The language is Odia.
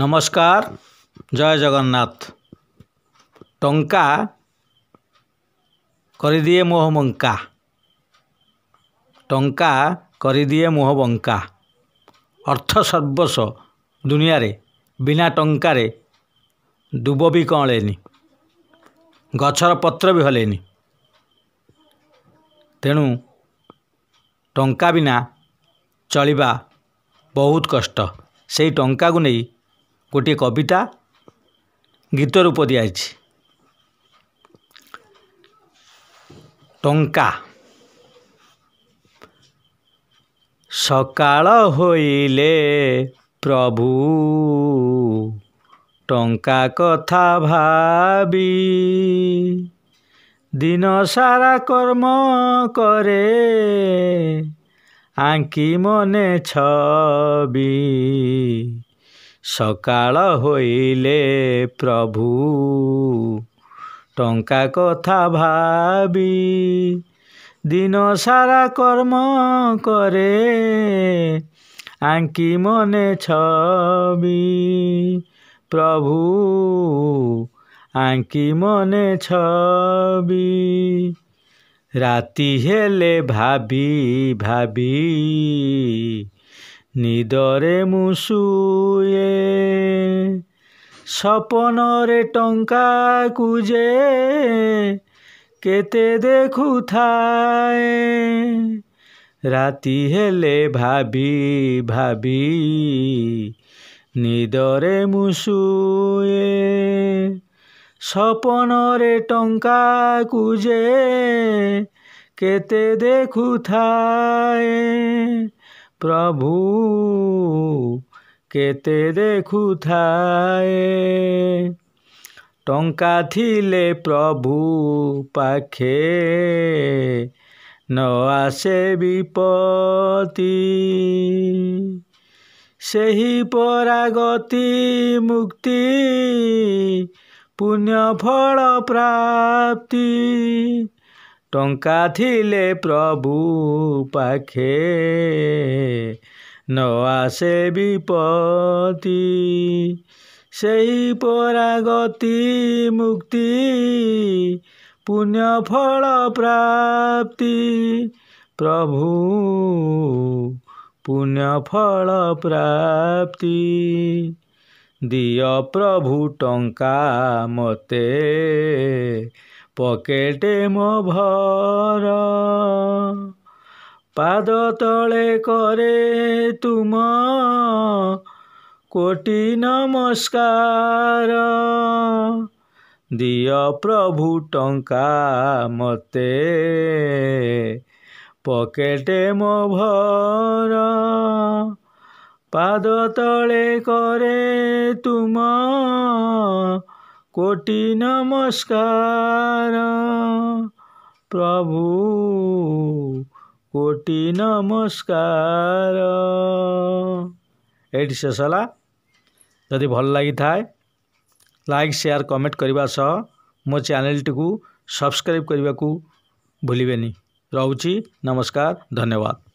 ନମସ୍କାର ଜୟ ଜଗନ୍ନାଥ ଟଙ୍କା କରିଦିଏ ମୋହ ବଙ୍କା ଟଙ୍କା କରିଦିଏ ମୋହ ବଙ୍କା ଅର୍ଥ ସର୍ବସ୍ୱ ଦୁନିଆରେ ବିନା ଟଙ୍କାରେ ଡୁବ ବି କଅଁଳେନି ଗଛର ପତ୍ର ବି ହଲେନି ତେଣୁ ଟଙ୍କା ବିନା ଚଳିବା ବହୁତ କଷ୍ଟ ସେଇ ଟଙ୍କାକୁ ନେଇ ଗୋଟିଏ କବିତା ଗୀତ ରୂପ ଦିଆଯାଇଛି ଟଙ୍କା ସକାଳ ହୋଇଲେ ପ୍ରଭୁ ଟଙ୍କା କଥା ଭାବି ଦିନ ସାରା କର୍ମ କରେ ଆଙ୍କି ମନେ ଛବି ସକାଳ ହୋଇଲେ ପ୍ରଭୁ ଟଙ୍କା କଥା ଭାବି ଦିନ ସାରା କର୍ମ କରେ ଆଙ୍କି ମନେ ଛବି ପ୍ରଭୁ ଆଙ୍କି ମନେ ଛବି ରାତି ହେଲେ ଭାବି ଭାବି নিদরে মুসুয়ে ସପନରେ ଟଙ୍କାକୁ ଯେ କେତେ ଦେଖୁଥାଏ ରାତି ହେଲେ ଭାବି ଭାବି ନିଦରେ ମୁଁ ଶୁଏ ସପନରେ ଟଙ୍କାକୁ ଯେ କେତେ ଦେଖୁଥାଏ প্রভু କେତେ ଦେଖୁଥାଏ ଟଙ୍କା ଥିଲେ ପ୍ରଭୁ ପାଖେ ନ ଆସେ ବିପତ୍ତି ସେହି ପରାଗତି ମୁକ୍ତି ପୁଣ୍ୟ ଫଳ ପ୍ରାପ୍ତି ଟଙ୍କା ଥିଲେ ପ୍ରଭୁ ପାଖେ ନ ଆସେ ବିପତି ସେହି ପରାଗତି ମୁକ୍ତି ପୁଣ୍ୟ ଫଳ ପ୍ରାପ୍ତି ପ୍ରଭୁ ପୁଣ୍ୟ ଫଳ ପ୍ରାପ୍ତି ଦିଅ ପ୍ରଭୁ ଟଙ୍କା ମୋତେ ପକେଟେ ମୋ ଭର ପାଦ ତଳେ କରେ ତୁମ କୋଟି ନମସ୍କାର ଦିଅ ପ୍ରଭୁ ଟଙ୍କା ମୋତେ ପକେଟେ ମୋ ଭର ପାଦ ତଳେ କରେ ତୁମ कोटि नमस्कार प्रभु कोटि ନମସ୍କାର ଏଇଠି ଶେଷ ହେଲା ଯଦି ଭଲ ଲାଗିଥାଏ ଲାଇକ୍ ସେୟାର କମେଣ୍ଟ କରିବା ସହ ମୋ ଚ୍ୟାନେଲଟିକୁ ସବସ୍କ୍ରାଇବ୍ କରିବାକୁ ଭୁଲିବେନି ରହୁଛି ନମସ୍କାର ଧନ୍ୟବାଦ